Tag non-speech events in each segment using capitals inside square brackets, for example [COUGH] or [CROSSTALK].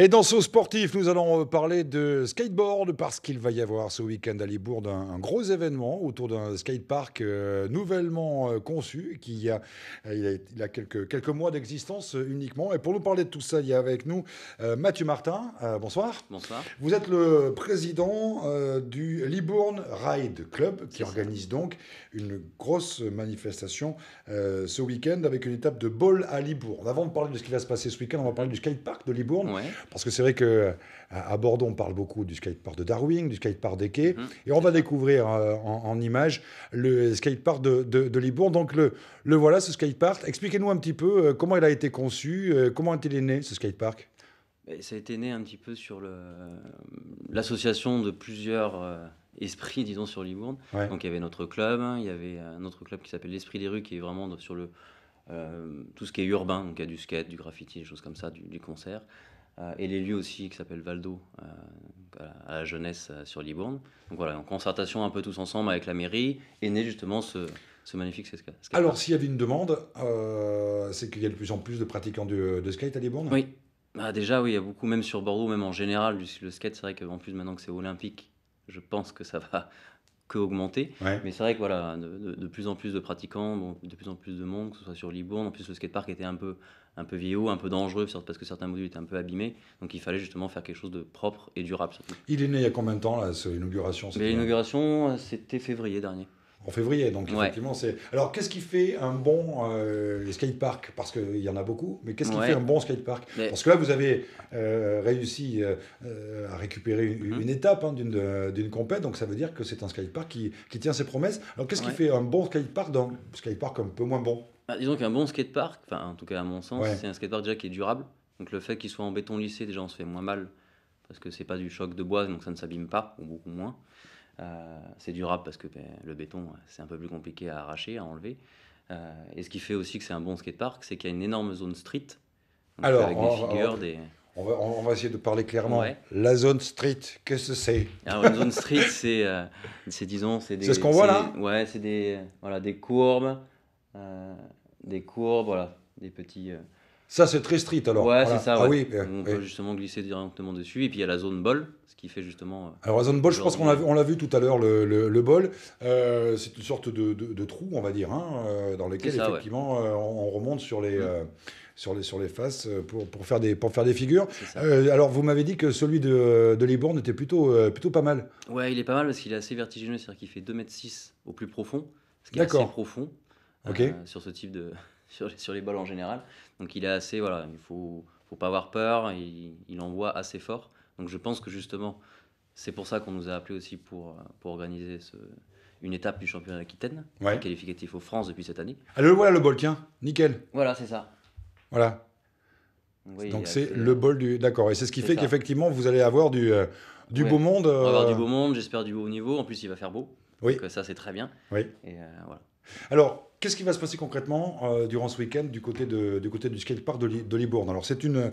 Et dans ce sportif, nous allons parler de skateboard parce qu'il va y avoir ce week-end à Libourne un, gros événement autour d'un skatepark euh, nouvellement euh, conçu qui a, il a, quelques, quelques mois d'existence euh, uniquement. Et pour nous parler de tout ça, il y a avec nous Mathieu Martin. bonsoir. Bonsoir. Vous êtes le président du Libourne Ride Club qui organise donc une grosse manifestation ce week-end avec une étape de bol à Libourne. Avant de parler de ce qui va se passer ce week-end, on va parler du skatepark de Libourne. Parce que c'est vrai que euh, à Bordeaux, on parle beaucoup du skatepark de Darwin, du skatepark des quais. Mhm. et on va découvrir euh, en, en, image le skatepark de, de, Libourne. Donc, le, le voilà, ce skatepark. Expliquez-nous un petit peu euh, comment il a été conçu, comment est-il né, ce skatepark bah, Ça a été né un petit peu sur l'association de plusieurs esprits, disons, sur Libourne. Donc, il y avait notre club, hein. il y avait un autre club qui s'appelle l'Esprit des rues, qui est vraiment sur le. tout ce qui est urbain, donc il y a du skate, du graffiti, des choses comme ça, du, du concert. Euh, et les lieux aussi qui s'appelle Valdo euh, à la jeunesse euh, sur Libourne. Donc voilà, en concertation un peu tous ensemble avec la mairie est né justement ce, ce magnifique skate. Alors s'il y avait une demande, c'est qu'il y a de plus en plus de pratiquants de, skate à Libourne Oui, bah déjà oui, il y a beaucoup, même sur Bordeaux, même en général, le skate, c'est vrai qu'en plus maintenant que c'est olympique, je pense que ça va [LAUGHS] que augmenter. Mais c'est vrai que voilà, de, plus en plus de pratiquants, de plus en plus de monde, que ce soit sur Libourne, en plus le skatepark était un peu un peu vieux, un peu dangereux, parce que certains modules étaient un peu abîmés. Donc il fallait justement faire quelque chose de propre et durable. Il est né il y a combien de temps, cette inauguration L'inauguration, euh, c'était février dernier. En février, donc effectivement, c'est. Alors, qu'est-ce qui fait un bon euh, skatepark Parce qu'il y en a beaucoup, mais qu'est-ce qui fait un bon skatepark Parce que là, vous avez euh, réussi euh, à récupérer une, mhm. étape hein, d'une, d'une compète, donc ça veut dire que c'est un skatepark qui, qui tient ses promesses. Alors, qu'est-ce qui fait un bon skatepark un skatepark un peu moins bon bah, disons qu'un bon skatepark, enfin en tout cas à mon sens, c'est un skatepark déjà qui est durable. Donc le fait qu'il soit en béton lissé, déjà on se fait moins mal parce que c'est pas du choc de bois, donc ça ne s'abîme pas ou beaucoup moins. Euh, c'est durable parce que ben, le béton c'est un peu plus compliqué à arracher, à enlever. Euh, et ce qui fait aussi que c'est un bon skatepark, c'est qu'il y a une énorme zone street. Alors, avec on, des on, des... On, va, essayer de parler clairement. La zone street, qu'est-ce que c'est Alors, une zone street, c'est, euh, disons, c'est des. C'est ce qu'on voit là Ouais, c'est des, voilà, des courbes, euh, des courbes, voilà, des petits. Euh. Ça, c'est très strict alors. Ouais, c'est ça. Ah on euh, peut justement glisser directement dessus. Et puis il y a la zone bol, ce qui fait justement. Alors la zone bol, je pense qu'on l'a, vu tout à l'heure, le, bol. c'est une sorte de, trou, on va dire, hein, dans lequel effectivement on, remonte sur les. Mm. sur les, sur les faces pour, faire, des, pour faire des figures. alors, vous m'avez dit que celui de, de Libourne était plutôt, plutôt pas mal. Ouais, il est pas mal parce qu'il est assez vertigineux, c'est-à-dire qu'il fait 2,6 m au plus profond, ce qui est assez profond. Euh, sur ce type de. [LAUGHS] Sur, les bols en général. Donc il est assez. Voilà, il faut, faut pas avoir peur, il, il envoie assez fort. Donc je pense que justement, c'est pour ça qu'on nous a appelés aussi pour, euh, pour organiser ce, une étape du championnat d'Aquitaine, qualificatif aux France depuis cette année. Ah, le voilà le bol, tiens, nickel. Voilà, c'est ça. Voilà. Donc c'est le bol du. D'accord. Et c'est ce qui fait qu'effectivement, vous allez avoir du, euh, du beau monde. On va avoir du beau monde, j'espère du haut niveau. En plus, il va faire beau. Oui. Donc ça, c'est très bien. Oui. Et voilà. Alors, Qu'est-ce qui va se passer concrètement euh, durant ce week-end du côté, du côté du skatepark de, Libourne Alors, c'est une,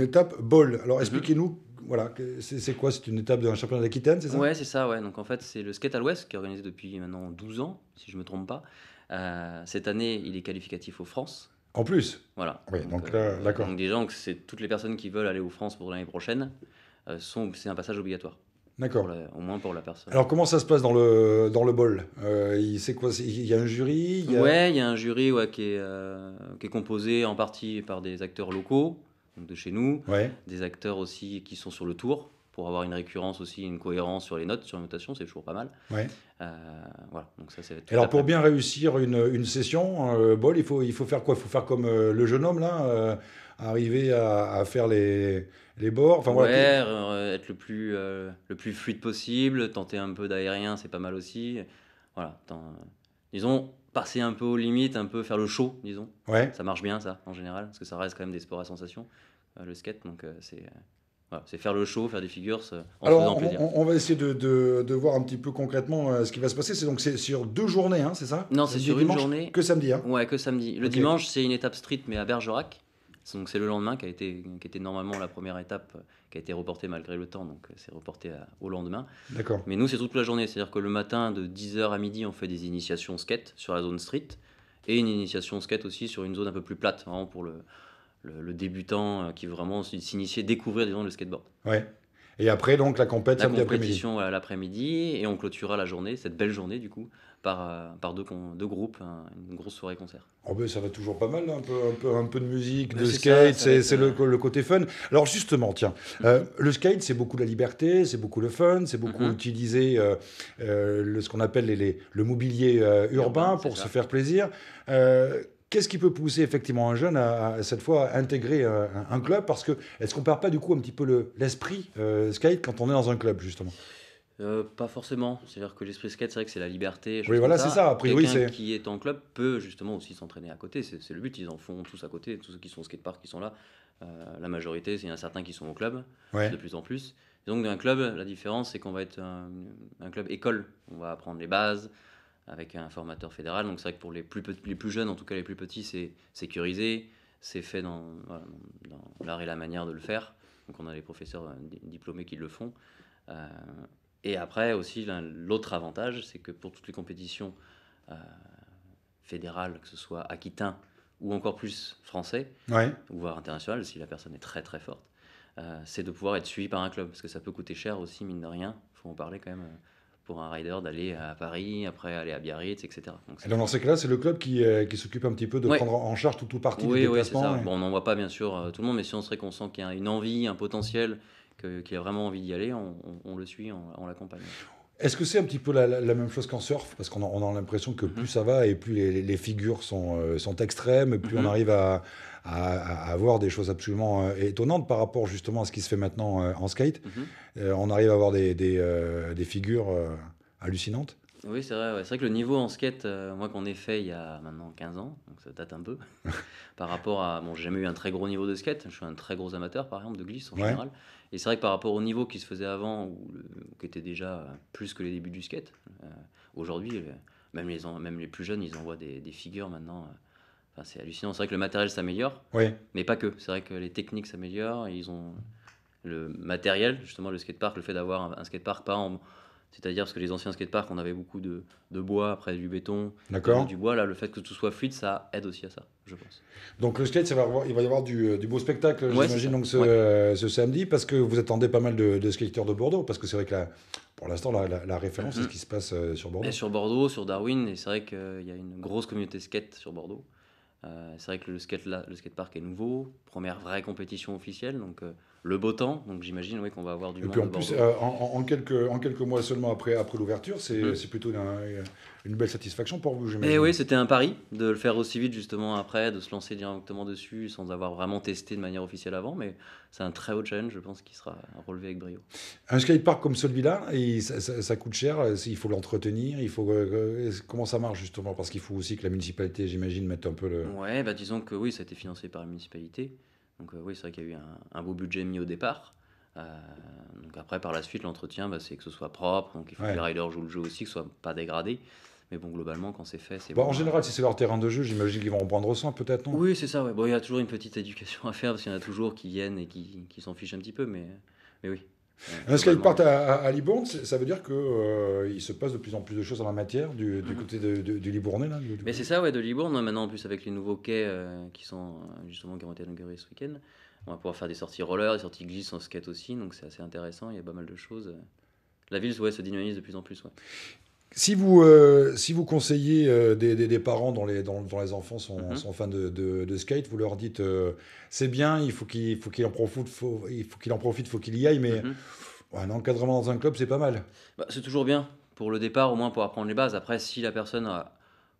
étape bol. Alors, mhm. expliquez-nous, voilà, c'est quoi C'est une étape d'un championnat d'Aquitaine, c'est ça Ouais, c'est ça, ouais. Donc, en fait, c'est le skate à l'ouest qui est organisé depuis maintenant 12 ans, si je ne me trompe pas. Euh, cette année, il est qualificatif aux France. En plus Voilà. Oui, donc, euh, d'accord. Donc, des gens, c'est toutes les personnes qui veulent aller aux France pour l'année prochaine, sont c'est un passage obligatoire. D'accord. Au moins pour la personne. Alors comment ça se passe dans le, dans le bol euh, quoi Il y a un jury Oui, Ouais, il y a un jury qui, est, euh, qui est composé en partie par des acteurs locaux, donc de chez nous, des acteurs aussi qui sont sur le tour pour avoir une récurrence aussi, une cohérence sur les notes, sur les notations, c'est toujours pas mal. Ouais. Euh, voilà, donc ça c'est. Alors pour bien réussir une, une session, bol, il faut, il faut faire quoi Il faut faire comme le jeune homme là arriver à, faire les, les bords. Enfin, voilà, euh, euh, être le plus, euh, le plus fluide possible, tenter un peu d'aérien, c'est pas mal aussi. Voilà, disons, passer un peu aux limites, un peu faire le show, disons. Ouais. Ça marche bien, ça, en général, parce que ça reste quand même des sports à sensation, le skate, donc c'est... c'est faire le show, faire des figures en Alors, faisant plaisir. On, va essayer de, de, de, voir un petit peu concrètement ce qui va se passer. C'est donc c'est sur deux journées, hein, c'est ça Non, c'est sur une journée. Que samedi. Hein. Ouais, que samedi. Le dimanche, c'est une étape street, mais à Bergerac. Donc c'est le lendemain qui a été, qui était normalement la première étape, euh, qui a été reportée malgré le temps, donc euh, c'est reporté au lendemain. D'accord. Mais nous, c'est toute la journée, c'est-à-dire que le matin de 10h à midi, on fait des initiations skate sur la zone street, et une initiation skate aussi sur une zone un peu plus plate, vraiment pour le, débutant euh, qui veut vraiment s'initier, découvrir gens le skateboard. Ouais. Et après, donc, la compète samedi après-midi. l'après-midi, et on clôturera la journée, cette belle journée, du coup, par, euh, par deux, deux groupes, une grosse soirée concert. Oh ben, ça va toujours pas mal, hein, un peu, un peu, un peu de musique, ben, de skate, c'est le, euh, le, côté fun. Alors justement, tiens, [LAUGHS] euh, le skate, c'est beaucoup la liberté, c'est beaucoup le fun, c'est beaucoup mm-hmm. utiliser ce qu'on appelle les, le mobilier urbain, pour se faire plaisir. Qu'est-ce qui peut pousser effectivement un jeune à, cette fois intégrer euh, un, club Parce que est-ce qu'on perd pas du coup un petit peu l'esprit euh, skate quand on est dans un club justement euh, pas forcément, c'est-à-dire que l'esprit skate, c'est vrai que c'est la liberté. Oui, voilà, c'est ça. a priori. qui est en club peut justement aussi s'entraîner à côté. C'est le but. Ils en font tous à côté. Tous ceux qui sont au skatepark, qui sont là. la majorité, c'est un certain qui sont au club de plus en plus. donc, d'un club, la différence, c'est qu'on va être un club école. On va apprendre les bases, avec un formateur fédéral. Donc c'est vrai que pour les plus, plus jeunes, en tout cas les plus petits, c'est sécurisé, c'est fait dans l'art et la manière de le faire. Donc on a les professeurs euh, diplômés qui le font. Euh, et après aussi, l'autre avantage, c'est que pour toutes les compétitions euh, fédérales, que ce soit aquitain ou encore plus français, ou voire international, si la personne est très très forte, c'est de pouvoir être suivi par un club, parce que ça peut coûter cher aussi, mine de rien, il faut en parler quand même pour un rider d'aller à Paris, après aller à Biarritz, etc. et dans ces cas-là, c'est le club qui, euh, s'occupe un petit peu de prendre en charge tout ou partie de du déplacement. Oui, Bon, on n'en voit pas bien sûr euh, tout le monde, mais si on serait conscient qu'il y a une envie, un potentiel, qu'il y a vraiment envie d'y aller, on, le suit, on l'accompagne. Est-ce que c'est un petit peu la, même chose qu'en surf Parce qu'on a, l'impression que plus mhm. ça va et plus les, figures sont, euh, sont extrêmes, plus on mhm. arrive à, avoir des choses absolument euh, étonnantes par rapport justement à ce qui se fait maintenant euh, en skate. Mhm. on arrive à avoir des figures hallucinantes. Oui, c'est vrai. C'est vrai que le niveau en skate, euh, moi qu'on ait fait il y a maintenant 15 ans, donc ça date un peu, [LAUGHS] par rapport à... Bon, j'ai jamais eu un très gros niveau de skate, je suis un très gros amateur par exemple de glisse en général. Et c'est vrai que par rapport au niveau qui se faisait avant, ou, qui était déjà euh, plus que les débuts du skate, euh, aujourd'hui, même les, même les plus jeunes, ils envoient des, des figures maintenant. Enfin, c'est hallucinant. C'est vrai que le matériel s'améliore, oui. mais pas que. C'est vrai que les techniques s'améliorent. Ils ont le matériel, justement, le skatepark, le fait d'avoir un, skatepark pas en, c'est-à-dire, parce que les anciens skateparks, on avait beaucoup de, bois, après du béton, du bois. Là, le fait que tout soit fluide, ça aide aussi à ça, je pense. Donc, le skate, il va y avoir du, euh, beau spectacle, j'imagine, donc euh, ce, samedi, parce que vous attendez pas mal de, de skateurs de Bordeaux, parce que c'est vrai que pour l'instant, la, référence, c'est ce mm-hmm. qui se passe euh, sur Bordeaux. sur Bordeaux, sur Darwin, et c'est vrai qu'il y a une grosse communauté skate sur Bordeaux. c'est vrai que le skate, là, le skatepark est nouveau, première vraie compétition officielle, donc le beau temps. Donc j'imagine oui, qu'on va avoir du Et Puis en plus, euh, en, quelques, en quelques mois seulement après, après l'ouverture, c'est hmm. plutôt une belle satisfaction pour vous, j'imagine. Et eh oui, c'était un pari de le faire aussi vite justement après, de se lancer directement dessus sans avoir vraiment testé de manière officielle avant. Mais c'est un très haut challenge, je pense, qui sera relevé avec brio. Un skatepark comme celui-là, ça, ça, coûte cher, il faut l'entretenir, il faut euh, euh, comment ça marche justement Parce qu'il faut aussi que la municipalité, j'imagine, mette un peu le... Ouais, bah disons que oui, ça a été financé par la municipalité. Donc euh, oui, c'est vrai qu'il y a eu un, beau budget mis au départ. Euh, donc après, par la suite, l'entretien, bah, c'est que ce soit propre, donc il faut que les riders jouent le jeu aussi, que ce soit pas dégradé. Mais bon, globalement, quand c'est fait, c'est. Bon, en général, si c'est leur terrain de jeu, j'imagine qu'ils vont en prendre soin, peut-être, non Oui, c'est ça. Ouais. Bon, il y a toujours une petite éducation à faire parce qu'il y en a toujours qui viennent et qui, qui s'en fichent un petit peu, mais, mais oui. Parce qu'ils partent à, Libourne, ça veut dire qu'il euh, il se passe de plus en plus de choses en la matière du, mm-hmm. côté de, du Libournais. Là, Mais c'est ça, ouais, de Libourne. Hein, maintenant, en plus, avec les nouveaux quais euh, qui sont euh, justement qui ont été inaugurés ce week-end, on va pouvoir faire des sorties roller, des sorties glisse en skate aussi. Donc c'est assez intéressant, il y a pas mal de choses. La ville se dynamise de plus en plus. Ouais. Si vous, euh, si vous conseillez euh, des, des, parents dont les, dont, les enfants sont, mhm. sont fans de, de, skate, vous leur dites euh, c'est bien, il faut qu'il qu'il en profite, faut, il faut qu'il en profite, faut qu'il y aille, mais mhm. un encadrement dans un club, c'est pas mal. Bah, c'est toujours bien pour le départ, au moins pour apprendre les bases. Après, si la personne a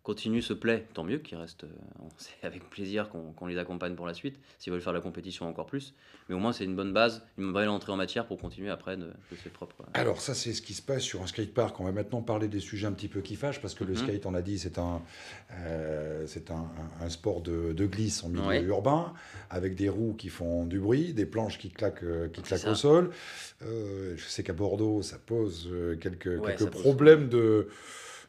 continue, se plaît, tant mieux, qu'ils restent. Euh, [LAUGHS] c'est avec plaisir qu'on les accompagne pour la suite, s'ils veulent faire la compétition encore plus. Mais au moins, c'est une bonne base, une belle entrée en matière pour continuer après de, ses propres. Euh, Alors, ça, c'est ce qui se passe sur un skate park. On va maintenant parler des sujets un petit peu qui fâchent, parce que le mhm. skate, on a dit, c'est un, euh, c'est un, sport de, glisse en milieu urbain, avec des roues qui font du bruit, des planches qui claquent, qui claquent au sol. je sais qu'à Bordeaux, ça pose quelques, problèmes de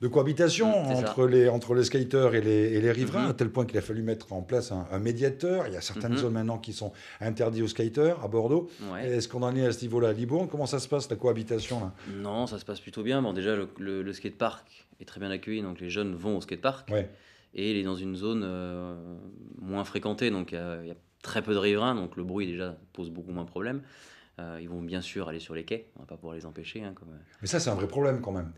de cohabitation mm, entre, les, entre les skateurs et les, riverains, mm-hmm. à tel point qu'il a fallu mettre en place un, médiateur. Il y a certaines mm-hmm. zones maintenant qui sont interdites aux skateurs à Bordeaux. Est-ce qu'on en est à ce niveau-là à Libourne Comment ça se passe la cohabitation là Non, ça se passe plutôt bien. Bon, déjà, le, le, skatepark est très bien accueilli, donc les jeunes vont au skatepark. Ouais. Et il est dans une zone euh, moins fréquentée, donc euh, il y a très peu de riverains, donc le bruit déjà pose beaucoup moins de problèmes. Euh, ils vont bien sûr aller sur les quais, on va pas pouvoir les empêcher. Hein, Mais ça, c'est un vrai problème quand même.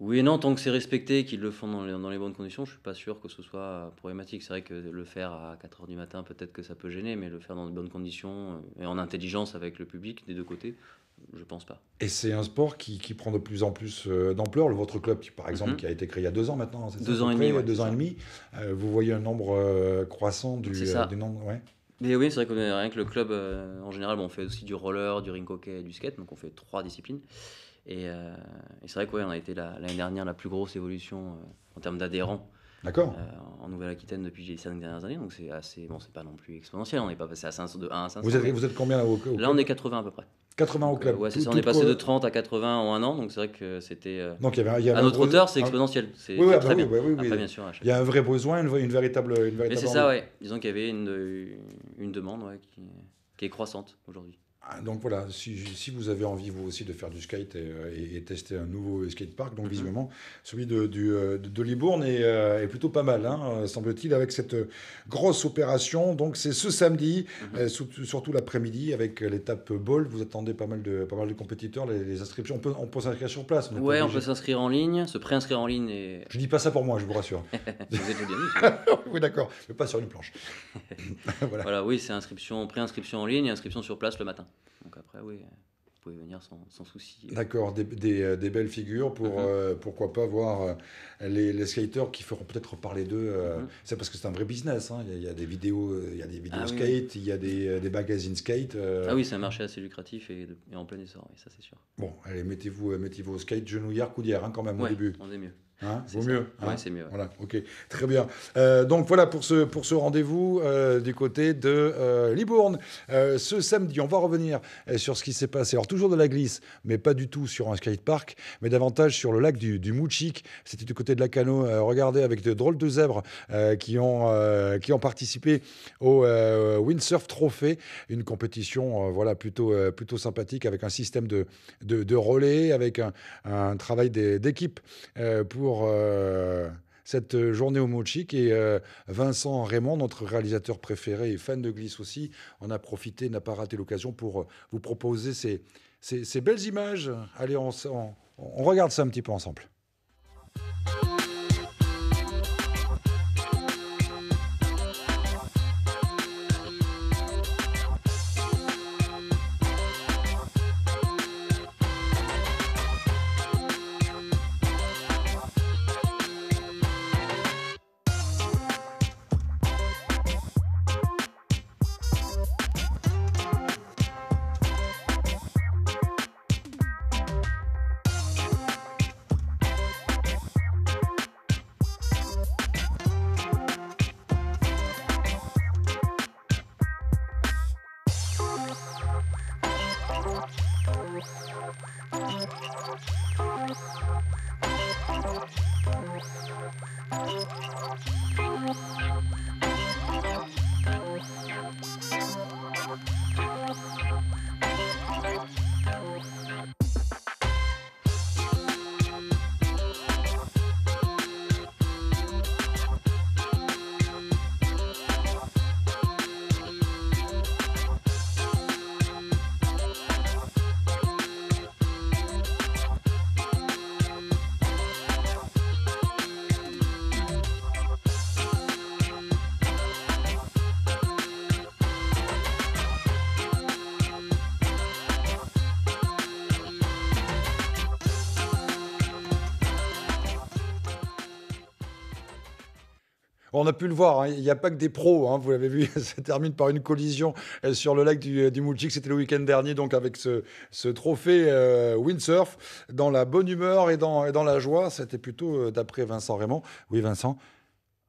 Oui et non, tant que c'est respecté, qu'ils le font dans les, bonnes conditions, je suis pas sûr que ce soit problématique. C'est vrai que le faire à 4h du matin, peut-être que ça peut gêner, mais le faire dans de bonnes conditions euh, et en intelligence avec le public des deux côtés, je pense pas. Et c'est un sport qui, qui, prend de plus en plus euh, d'ampleur. Votre club, qui, par exemple, mhm. qui a été créé il y a deux ans maintenant, hein, c'est deux, ans et, demi, deux ans et demi. vous voyez un nombre euh, croissant du, ça. des Mais oui, c'est vrai que le club, en général, on fait aussi du roller, du ring hockey, et du skate, donc on fait trois disciplines. Euh, et, c'est vrai qu'on on a été l'année dernière la plus grosse évolution euh, en termes d'adhérents. Euh, en Nouvelle-Aquitaine depuis les cinq dernières années, donc c'est assez, bon, c'est pas non plus exponentiel. On n'est pas passé à 500, de 1 à 500. Vous êtes, vous êtes combien là au, club Là, on est 80 à peu près. 80 au club. Oui, c'est ça, on est passé de 30 à 80 en un an, donc c'est vrai que c'était. donc il à notre hauteur, c'est exponentiel. oui, oui, très bien. Oui, oui, bien sûr. Il y a un vrai besoin, une, une véritable. Une Mais c'est ça, oui. Disons qu'il y avait une, demande qui est croissante aujourd'hui. Ah, donc voilà, si, vous avez envie vous aussi de faire du skate et, euh, tester un nouveau skatepark, donc mhm. visiblement celui de, du, euh, Libourne euh, est, plutôt pas mal, hein, semble-t-il, avec cette grosse opération. Donc c'est ce samedi, mhm. surtout, l'après-midi, avec l'étape ball. Vous attendez pas mal de, pas mal de compétiteurs, les, inscriptions. On peut, peut s'inscrire sur place. Oui, on peut s'inscrire en ligne, se préinscrire en ligne. Et... Je dis pas ça pour moi, je vous rassure. [LAUGHS] vous êtes bien [LAUGHS] oui, d'accord, mais pas sur une planche. [LAUGHS] voilà. voilà, oui, c'est inscription, préinscription en ligne et inscription sur place le matin. Donc après, oui, vous pouvez venir sans, sans souci. D'accord, des, des, euh, des, belles figures pour, mhm. euh, pourquoi pas voir euh, les, les skaters qui feront peut-être parler d'eux. Mhm. C'est parce que c'est un vrai business. Hein. Il, y a, des vidéos, il y a des vidéos ah skate, il y a des, des magazines skate. Ah oui, c'est un marché assez lucratif et, en plein essor, et ça c'est sûr. Bon, allez, mettez-vous mettez, au skate genouillard, coudière hein, quand même au début. on est mieux. Hein, vaut mieux. Hein, c'est mieux. Voilà, ok. Très bien. Euh, donc voilà pour ce, pour ce rendez-vous euh, du côté de euh, Libourne. ce samedi, on va revenir sur ce qui s'est passé. Alors toujours de la glisse, mais pas du tout sur un skatepark, mais davantage sur le lac du, du Mouchik. C'était du côté de la Cano. regardez, avec de drôles de zèbres qui, ont, qui ont participé au Windsurf trophée, une compétition voilà, plutôt, plutôt sympathique avec un système de, de, relais, avec un, un travail d'équipe pour pour euh, cette journée au Mochi Et euh, Vincent Raymond, notre réalisateur préféré et fan de glisse aussi, en a profité, n'a pas raté l'occasion pour euh, vous proposer ces, belles images. Allez, on regarde ça un petit peu ensemble. Thank you. On a pu le voir, hein. il n'y a pas que des pros, hein, vous l'avez vu, [LAUGHS] ça termine par une collision euh, sur le lac du, euh, du c'était le week-end dernier, donc avec ce, trophée euh, windsurf, dans la bonne humeur et dans, la joie, c'était plutôt d'après Vincent Raymond. Oui Vincent,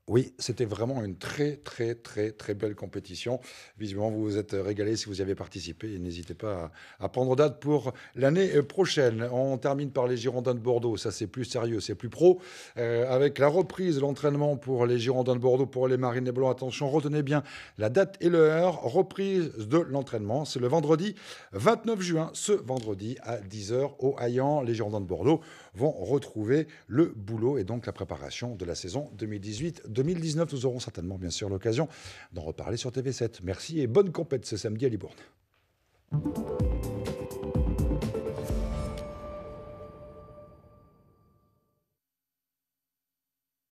oui, c'était vraiment une très, très, très, très belle compétition. Visiblement, vous vous êtes régalé si vous y avez participé. n'hésitez pas à, prendre date pour l'année euh, prochaine. On termine par les Girondins de Bordeaux. Ça, c'est plus sérieux, c'est plus pro. Euh, avec la reprise, l'entraînement pour les Girondins de Bordeaux, pour les Marines et Blancs. Attention, retenez bien la date et l'heure. Reprise de l'entraînement. C'est le vendredi 29 juin, ce vendredi à 10h au Hayan. les Girondins de Bordeaux vont retrouver le boulot et donc la préparation de la saison 2018-2019. Nous aurons certainement bien sûr l'occasion d'en reparler sur TV7. Merci et bonne compète ce samedi à Libourne.